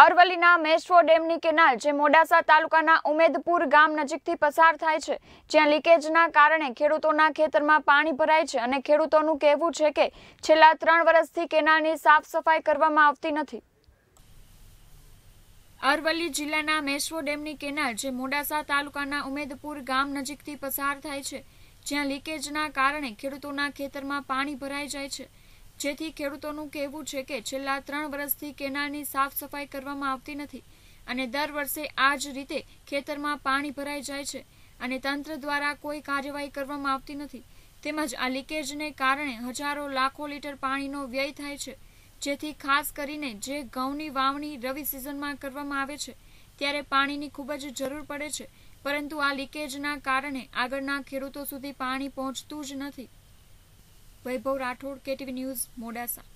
અરવલ્લીના મેશ્વો ડેમની કેનાલ જે મોડાસા તાલુકાના ઉમેદપુર ગામ નજીકથી પસાર થાય છે જ્યાં લીકેજના કારણે ખેડૂતોના ખેતરમાં પાણી ભરાય છે અને ખેડૂતોનું કહેવું છે કે છેલ્લા ત્રણ વર્ષથી કેનાલની સાફ સફાઈ કરવામાં આવતી નથી અરવલ્લી જિલ્લાના મેશ્વો ડેમની કેનાલ જે મોડાસા તાલુકાના ઉમેદપુર ગામ નજીકથી પસાર થાય છે જ્યાં લીકેજના કારણે ખેડૂતોના ખેતરમાં પાણી ભરાઈ જાય છે જેથી ખેડૂતોનું કહેવું છે કે છેલ્લા ત્રણ વર્ષથી કેનાલની સાફ સફાઈ કરવામાં આવતી નથી અને દર વર્ષે આ જ રીતે ખેતરમાં પાણી ભરાઈ જાય છે અને તંત્ર દ્વારા કોઈ કાર્યવાહી કરવામાં આવતી નથી તેમજ આ લીકેજને કારણે હજારો લાખો લીટર પાણીનો વ્યય થાય છે જેથી ખાસ કરીને જે ઘઉંની વાવણી રવિ સિઝનમાં કરવામાં આવે છે ત્યારે પાણીની ખૂબ જ જરૂર પડે છે પરંતુ આ લીકેજના કારણે આગળના ખેડૂતો સુધી પાણી પહોંચતું જ નથી વૈભવ રાઠોડ કેટીવી ન્યૂઝ મોડાસા